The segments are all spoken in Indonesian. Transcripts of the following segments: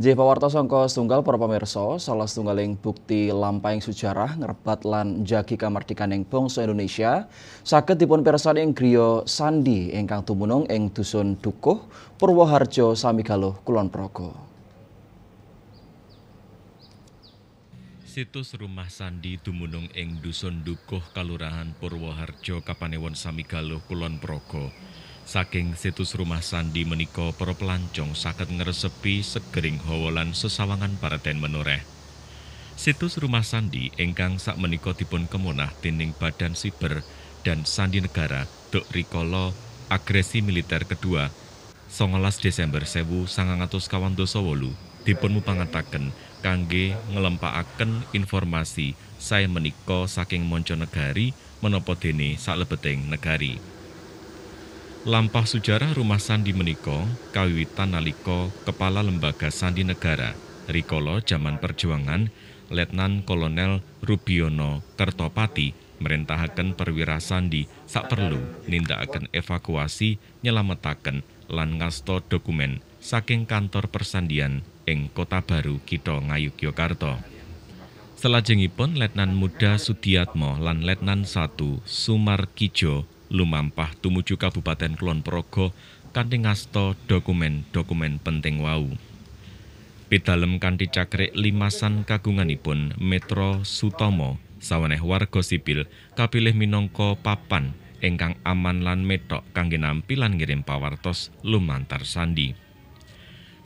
Jih pawarta sangka setunggal para pemirsa, salah setunggaling bukti lampahing sejarah ngrebat lan jagi kamardikaning bangsa Indonesia sakit dipun pirsani ing griya Sandi ingkang tumunung ing dusun Dukuh, Purwoharjo, Samigaluh, Kulon Progo. Situs rumah Sandi tumunung ing dusun Dukuh, Kalurahan Purwoharjo, Kapanewon, Samigaluh, Kulon Progo. Saking situs rumah Sandi menika para pelancong sakit ngresepi segering hawalan sesawangan sesawangan paraten menoreh. Situs rumah Sandi engkang ingkang di dipun kemunah dinding Badan Siber dan Sandi Negara Dok Rikala agresi militer kedua 19 Desember 1928 dipun mupangataken kangge ngelempaaken informasi saya menika saking monconegari menapa dene salebeting negari. Lampah sejarah rumah Sandi menika kawiwitan nalika Kepala Lembaga Sandi Negara Rikolo zaman perjuangan Letnan Kolonel Rubiono Kertopati merintahkan perwira Sandi saat perlu nindakaken evakuasi nyelametaken lan ngasto dokumen saking kantor persandian ing Kota Baru Kitha Ngayogyakarta. Selajengipun Letnan Muda Sudiatmo lan Letnan 1 Sumarkijo lumampah tumuju Kabupaten Kulon Progo kanthi dokumen-dokumen penting wau. Pidalem kanthi cakrik limasan kagunganipun Metro Sutomo Sawaneh warga sipil kapilih minangka papan ingkang aman lan metok kangge nampi ngirim pawartos lumantar sandi.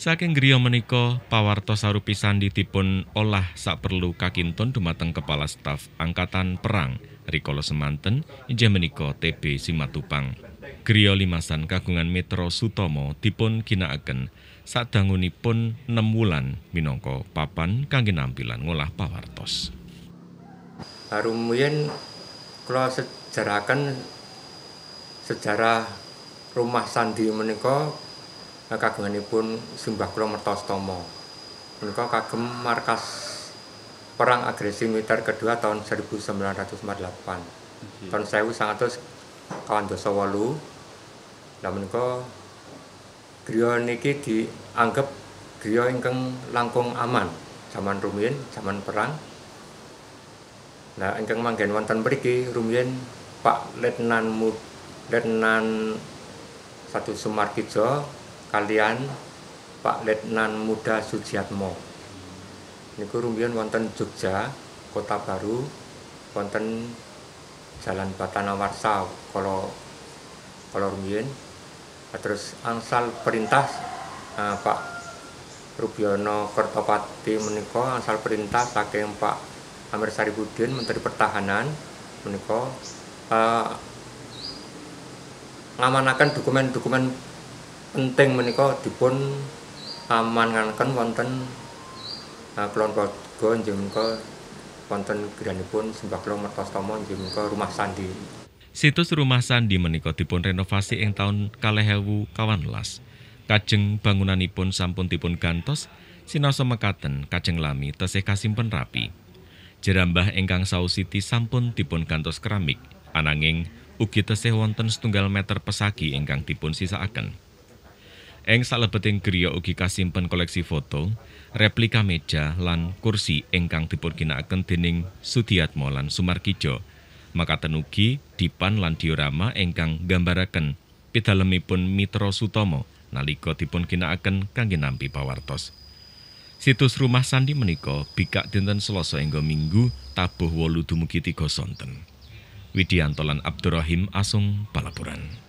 Saking griya menika pawartos sarupisan dipun olah saperlu kakintun dumateng kepala staf angkatan perang rikala semanten inggih menika TB Simatupang. Griya limasan kagungan Metro Sutomo dipun ginakaken sadangunipun 6 wulan minangka papan kangge nampilan ngolah pawartos. Harumiyin kalau sejarakan sejarah rumah sandi menikah kagunganipun mertos Mertostomo menika kagem markas perang agresi militer kedua tahun 1948 okay. tahun saya sangat terus kawan dosa walu dan menika griya niki dianggap griya ingkang langkung aman zaman rumiyin zaman perang nah ingkang manggen wonten mriki rumiyin Pak Letnan Mud Letnan satu Sumarkijo kalian Pak Letnan Muda Sujiatmo niku Rumbian, wonten Jogja Kota Baru wonten Jalan Batana Warsa kalau kalau terus angsal perintah uh, Pak Rubiono Kertopati meniko angsal perintah saking Pak Amir Saribudin Menteri Pertahanan meniko uh, eh, ngamanakan dokumen-dokumen enting menika dipun amankan ah, wonten uh, Kulon Progo inggih menika wonten giranipun Simbah Kulon Mertostomo inggih menika Rumah Sandi. Situs Rumah Sandi menika dipun renovasi tahun ing taun 2019. Kajeng bangunanipun sampun dipun gantos sinaosa mekaten kajeng lami tesih kasimpen rapi. Jerambah ingkang sausiti sampun dipun gantos keramik ananging ugi tesih wonten setunggal meter pesagi ingkang dipun sisaaken. Eng salebeting griya ugi kasimpen koleksi foto, replika meja lan kursi ingkang dipunginakaken dening Sudiatmo lan Sumarkijo. Makaten ugi dipan lan diorama ingkang gambaraken pidalemipun Mitra Sutomo nalika dipunginakaken kangge nampi pawartos. Situs rumah Sandi menika bikak dinten Selasa enggo Minggu tabuh 8 dumugi 3 sonten. Widianto lan Abdurrahim Asung Palapuran.